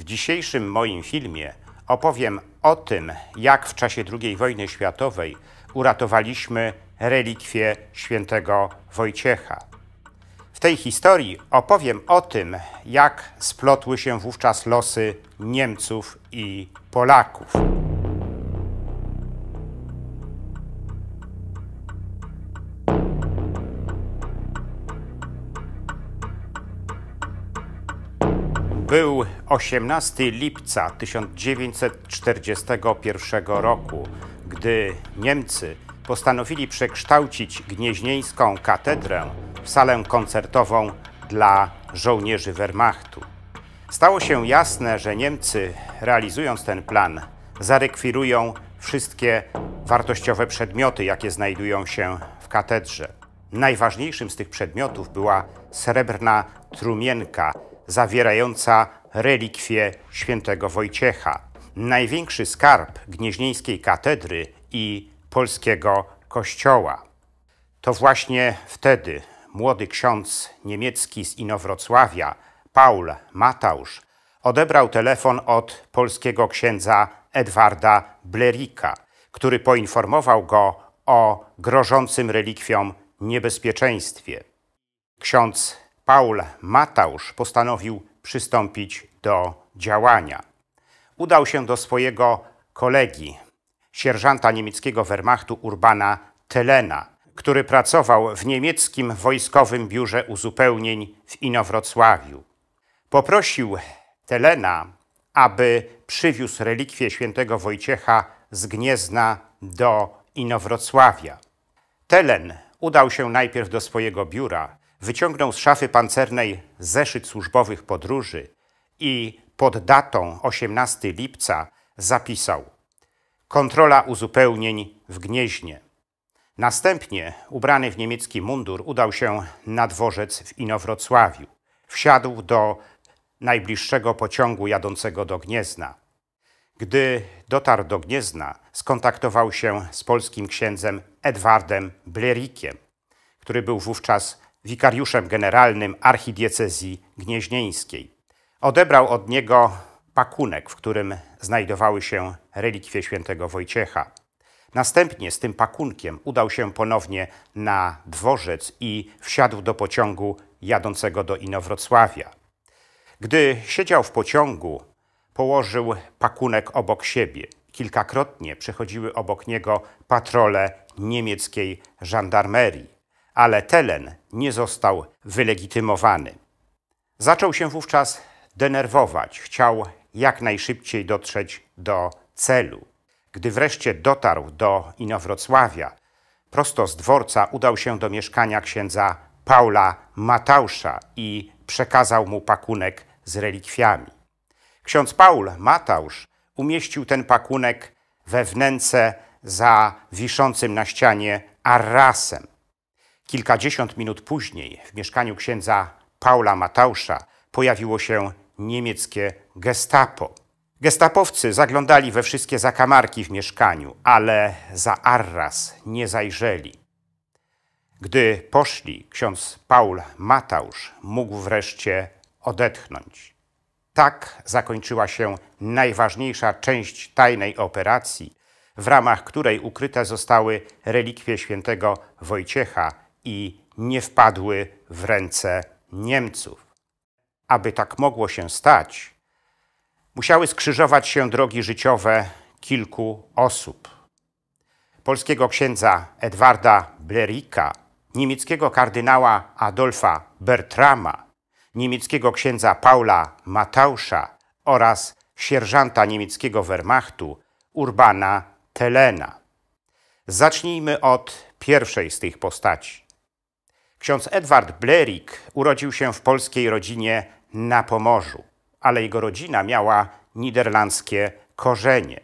W dzisiejszym moim filmie opowiem o tym, jak w czasie II wojny światowej uratowaliśmy relikwie świętego Wojciecha. W tej historii opowiem o tym, jak splotły się wówczas losy Niemców i Polaków. Był 18 lipca 1941 roku, gdy Niemcy postanowili przekształcić gnieźnieńską katedrę w salę koncertową dla żołnierzy Wehrmachtu. Stało się jasne, że Niemcy, realizując ten plan, zarekwirują wszystkie wartościowe przedmioty, jakie znajdują się w katedrze. Najważniejszym z tych przedmiotów była srebrna trumienka zawierająca relikwie świętego Wojciecha. Największy skarb gnieźnieńskiej katedry i polskiego kościoła. To właśnie wtedy młody ksiądz niemiecki z Inowrocławia, Paul Matausz, odebrał telefon od polskiego księdza Edwarda Blerika, który poinformował go o grożącym relikwiom niebezpieczeństwie. Ksiądz Paul Matausz postanowił przystąpić do działania. Udał się do swojego kolegi, sierżanta niemieckiego Wehrmachtu Urbana Telena, który pracował w niemieckim wojskowym biurze uzupełnień w Inowrocławiu. Poprosił Telena, aby przywiózł relikwie świętego Wojciecha z Gniezna do Inowrocławia. Telen udał się najpierw do swojego biura, wyciągnął z szafy pancernej zeszyt służbowych podróży i pod datą 18 lipca zapisał Kontrola uzupełnień w Gnieźnie. Następnie, ubrany w niemiecki mundur, udał się na dworzec w Inowrocławiu. Wsiadł do najbliższego pociągu jadącego do Gniezna. Gdy dotarł do Gniezna, skontaktował się z polskim księdzem Edwardem Blerikiem, który był wówczas wikariuszem generalnym archidiecezji gnieźnieńskiej. Odebrał od niego pakunek, w którym znajdowały się relikwie świętego Wojciecha. Następnie z tym pakunkiem udał się ponownie na dworzec i wsiadł do pociągu jadącego do Inowrocławia. Gdy siedział w pociągu, położył pakunek obok siebie. Kilkakrotnie przechodziły obok niego patrole niemieckiej żandarmerii ale Telen nie został wylegitymowany. Zaczął się wówczas denerwować, chciał jak najszybciej dotrzeć do celu. Gdy wreszcie dotarł do Inowrocławia, prosto z dworca udał się do mieszkania księdza Paula Matausza i przekazał mu pakunek z relikwiami. Ksiądz Paul Matausz umieścił ten pakunek we wnęce za wiszącym na ścianie arrasem. Kilkadziesiąt minut później w mieszkaniu księdza Paula Matausza pojawiło się niemieckie gestapo. Gestapowcy zaglądali we wszystkie zakamarki w mieszkaniu, ale za Arras nie zajrzeli. Gdy poszli, ksiądz Paul Matausz mógł wreszcie odetchnąć. Tak zakończyła się najważniejsza część tajnej operacji, w ramach której ukryte zostały relikwie świętego Wojciecha i nie wpadły w ręce Niemców. Aby tak mogło się stać, musiały skrzyżować się drogi życiowe kilku osób. Polskiego księdza Edwarda Blerika, niemieckiego kardynała Adolfa Bertrama, niemieckiego księdza Paula Matausza oraz sierżanta niemieckiego Wehrmachtu Urbana Telena. Zacznijmy od pierwszej z tych postaci. Ksiądz Edward Blerik urodził się w polskiej rodzinie na Pomorzu, ale jego rodzina miała niderlandzkie korzenie.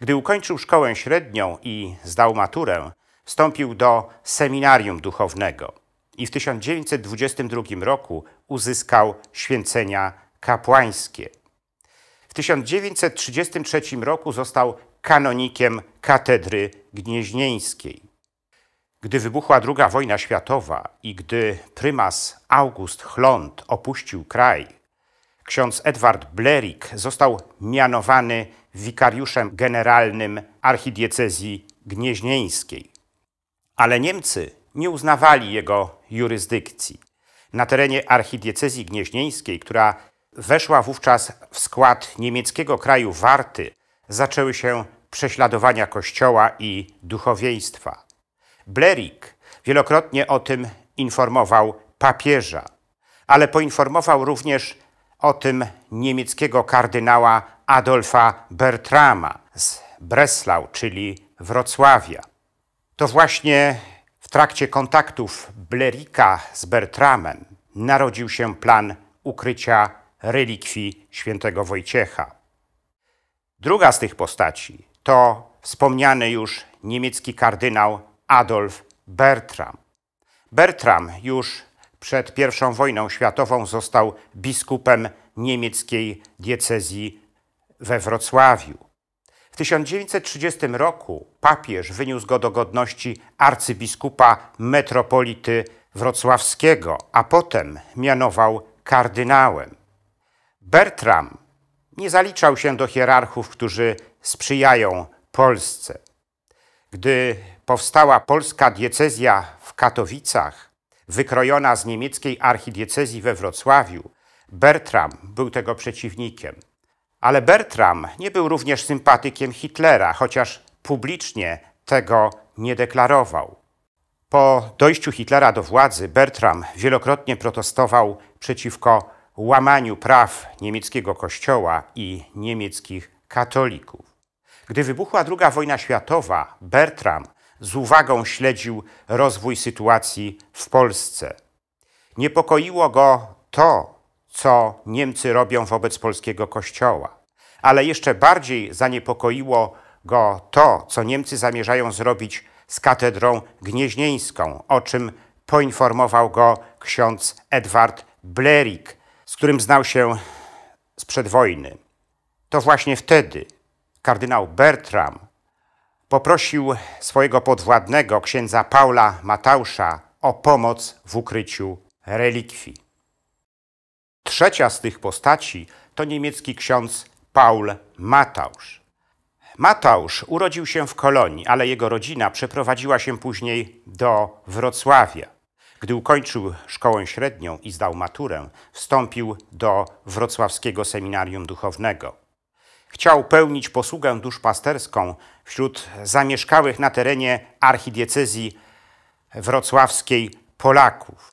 Gdy ukończył szkołę średnią i zdał maturę, wstąpił do seminarium duchownego i w 1922 roku uzyskał święcenia kapłańskie. W 1933 roku został kanonikiem katedry gnieźnieńskiej. Gdy wybuchła II wojna światowa i gdy prymas August Chlont opuścił kraj, ksiądz Edward Blerik został mianowany wikariuszem generalnym archidiecezji gnieźnieńskiej. Ale Niemcy nie uznawali jego jurysdykcji. Na terenie archidiecezji gnieźnieńskiej, która weszła wówczas w skład niemieckiego kraju Warty, zaczęły się prześladowania kościoła i duchowieństwa. Blerik wielokrotnie o tym informował papieża, ale poinformował również o tym niemieckiego kardynała Adolfa Bertrama z Breslau, czyli Wrocławia. To właśnie w trakcie kontaktów Blerika z Bertramem narodził się plan ukrycia relikwii świętego Wojciecha. Druga z tych postaci to wspomniany już niemiecki kardynał Adolf Bertram. Bertram już przed I wojną światową został biskupem niemieckiej diecezji we Wrocławiu. W 1930 roku papież wyniósł go do godności arcybiskupa metropolity wrocławskiego, a potem mianował kardynałem. Bertram nie zaliczał się do hierarchów, którzy sprzyjają Polsce. Gdy powstała polska diecezja w Katowicach, wykrojona z niemieckiej archidiecezji we Wrocławiu, Bertram był tego przeciwnikiem. Ale Bertram nie był również sympatykiem Hitlera, chociaż publicznie tego nie deklarował. Po dojściu Hitlera do władzy Bertram wielokrotnie protestował przeciwko łamaniu praw niemieckiego kościoła i niemieckich katolików. Gdy wybuchła II wojna światowa, Bertram z uwagą śledził rozwój sytuacji w Polsce. Niepokoiło go to, co Niemcy robią wobec polskiego kościoła, ale jeszcze bardziej zaniepokoiło go to, co Niemcy zamierzają zrobić z katedrą gnieźnieńską, o czym poinformował go ksiądz Edward Blerik, z którym znał się sprzed wojny. To właśnie wtedy kardynał Bertram poprosił swojego podwładnego, księdza Paula Matausza, o pomoc w ukryciu relikwii. Trzecia z tych postaci to niemiecki ksiądz Paul Matausz. Matausz urodził się w Kolonii, ale jego rodzina przeprowadziła się później do Wrocławia. Gdy ukończył szkołę średnią i zdał maturę, wstąpił do Wrocławskiego Seminarium Duchownego chciał pełnić posługę duszpasterską wśród zamieszkałych na terenie archidiecezji wrocławskiej Polaków.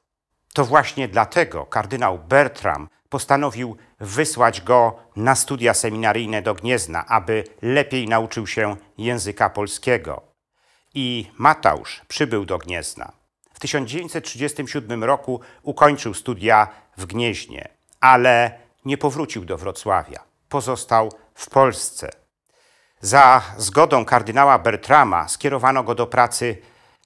To właśnie dlatego kardynał Bertram postanowił wysłać go na studia seminaryjne do Gniezna, aby lepiej nauczył się języka polskiego. I Matausz przybył do Gniezna. W 1937 roku ukończył studia w Gnieźnie, ale nie powrócił do Wrocławia pozostał w Polsce. Za zgodą kardynała Bertrama skierowano go do pracy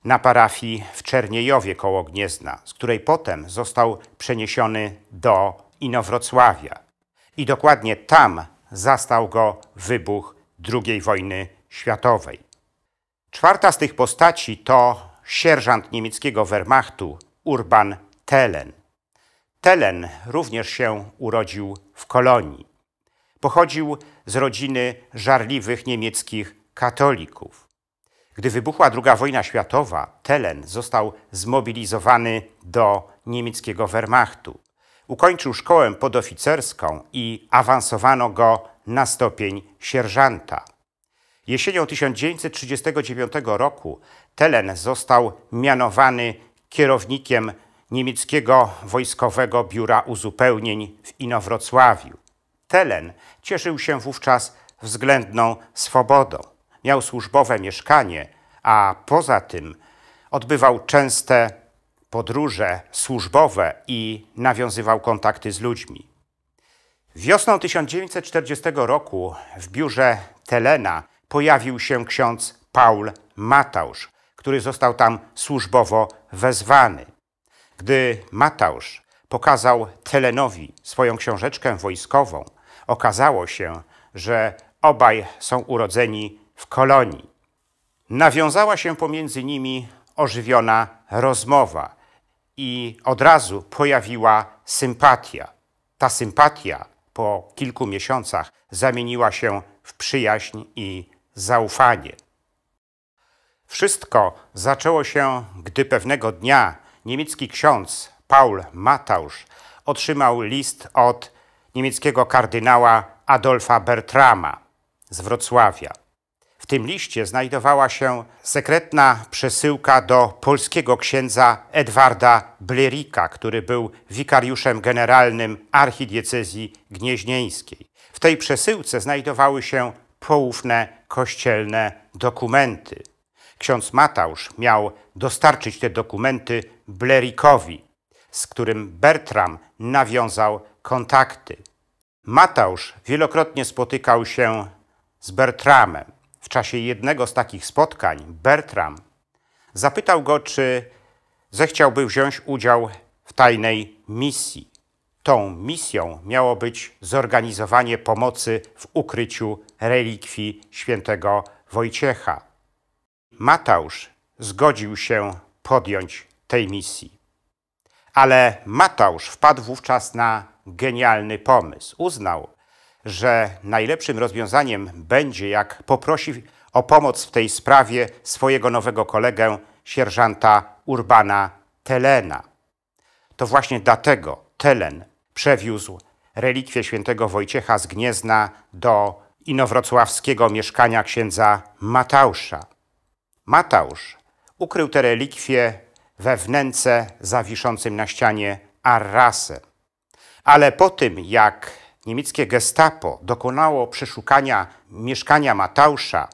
na parafii w Czerniejowie koło Gniezna, z której potem został przeniesiony do Inowrocławia. I dokładnie tam zastał go wybuch II wojny światowej. Czwarta z tych postaci to sierżant niemieckiego Wehrmachtu Urban Telen. Telen również się urodził w Kolonii. Pochodził z rodziny żarliwych niemieckich katolików. Gdy wybuchła II wojna światowa, Telen został zmobilizowany do niemieckiego Wehrmachtu. Ukończył szkołę podoficerską i awansowano go na stopień sierżanta. Jesienią 1939 roku Telen został mianowany kierownikiem niemieckiego Wojskowego Biura Uzupełnień w Inowrocławiu. Telen cieszył się wówczas względną swobodą. Miał służbowe mieszkanie, a poza tym odbywał częste podróże służbowe i nawiązywał kontakty z ludźmi. Wiosną 1940 roku w biurze Telena pojawił się ksiądz Paul Matausz, który został tam służbowo wezwany. Gdy Matausz pokazał Telenowi swoją książeczkę wojskową, Okazało się, że obaj są urodzeni w kolonii. Nawiązała się pomiędzy nimi ożywiona rozmowa i od razu pojawiła sympatia. Ta sympatia po kilku miesiącach zamieniła się w przyjaźń i zaufanie. Wszystko zaczęło się, gdy pewnego dnia niemiecki ksiądz Paul Matausz otrzymał list od niemieckiego kardynała Adolfa Bertrama z Wrocławia. W tym liście znajdowała się sekretna przesyłka do polskiego księdza Edwarda Blerika, który był wikariuszem generalnym archidiecezji gnieźnieńskiej. W tej przesyłce znajdowały się poufne kościelne dokumenty. Ksiądz Matausz miał dostarczyć te dokumenty Blerikowi, z którym Bertram nawiązał kontakty. Matausz wielokrotnie spotykał się z Bertramem. W czasie jednego z takich spotkań Bertram zapytał go, czy zechciałby wziąć udział w tajnej misji. Tą misją miało być zorganizowanie pomocy w ukryciu relikwii świętego Wojciecha. Matausz zgodził się podjąć tej misji. Ale Matausz wpadł wówczas na genialny pomysł. Uznał, że najlepszym rozwiązaniem będzie, jak poprosi o pomoc w tej sprawie swojego nowego kolegę, sierżanta Urbana Telena. To właśnie dlatego Telen przewiózł relikwie świętego Wojciecha z Gniezna do inowrocławskiego mieszkania księdza Matausza. Matausz ukrył te relikwie we wnęce zawiszącym na ścianie arrasem. Ale po tym, jak niemieckie gestapo dokonało przeszukania mieszkania Matausza,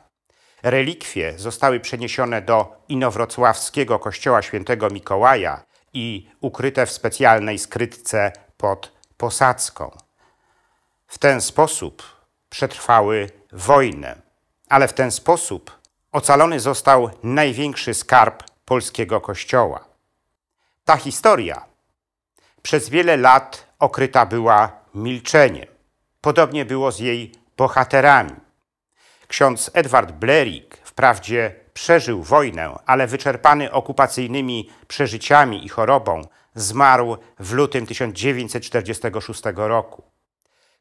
relikwie zostały przeniesione do inowrocławskiego kościoła świętego Mikołaja i ukryte w specjalnej skrytce pod posadzką. W ten sposób przetrwały wojnę, ale w ten sposób ocalony został największy skarb polskiego kościoła. Ta historia przez wiele lat okryta była milczeniem. Podobnie było z jej bohaterami. Ksiądz Edward Blerik wprawdzie przeżył wojnę, ale wyczerpany okupacyjnymi przeżyciami i chorobą zmarł w lutym 1946 roku.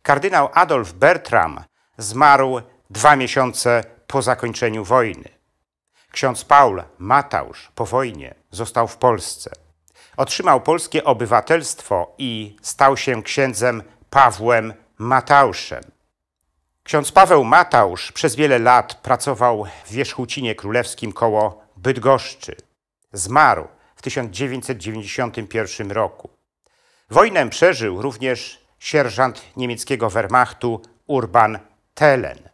Kardynał Adolf Bertram zmarł dwa miesiące po zakończeniu wojny. Ksiądz Paul Matausz po wojnie został w Polsce. Otrzymał polskie obywatelstwo i stał się księdzem Pawłem Matauszem. Ksiądz Paweł Matausz przez wiele lat pracował w Wierzchucinie Królewskim koło Bydgoszczy. Zmarł w 1991 roku. Wojnę przeżył również sierżant niemieckiego Wehrmachtu Urban Telen.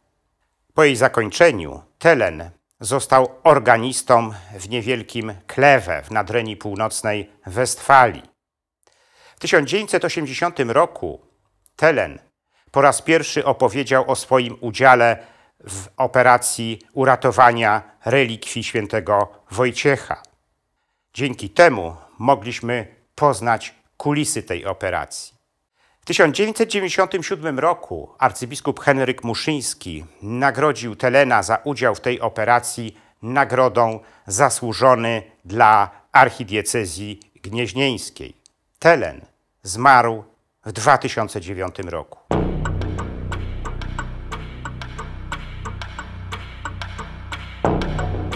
Po jej zakończeniu Telen Został organistą w niewielkim Klewe w Nadrenii Północnej Westfalii. W 1980 roku Telen po raz pierwszy opowiedział o swoim udziale w operacji uratowania relikwii świętego Wojciecha. Dzięki temu mogliśmy poznać kulisy tej operacji. W 1997 roku arcybiskup Henryk Muszyński nagrodził Telena za udział w tej operacji nagrodą zasłużony dla archidiecezji gnieźnieńskiej. Telen zmarł w 2009 roku.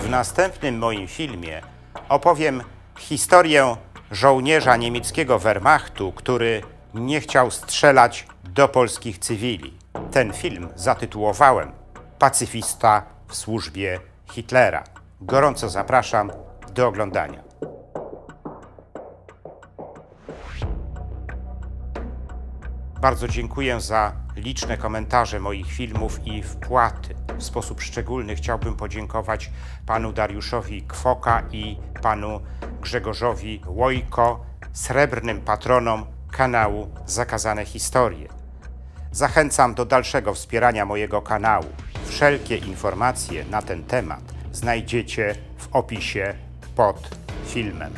W następnym moim filmie opowiem historię żołnierza niemieckiego Wehrmachtu, który nie chciał strzelać do polskich cywili. Ten film zatytułowałem Pacyfista w służbie Hitlera. Gorąco zapraszam do oglądania. Bardzo dziękuję za liczne komentarze moich filmów i wpłaty. W sposób szczególny chciałbym podziękować panu Dariuszowi Kwoka i panu Grzegorzowi Łojko, srebrnym patronom kanału Zakazane Historie. Zachęcam do dalszego wspierania mojego kanału. Wszelkie informacje na ten temat znajdziecie w opisie pod filmem.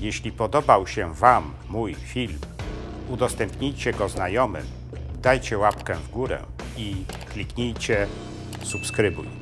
Jeśli podobał się Wam mój film, udostępnijcie go znajomym, dajcie łapkę w górę i kliknijcie subskrybuj.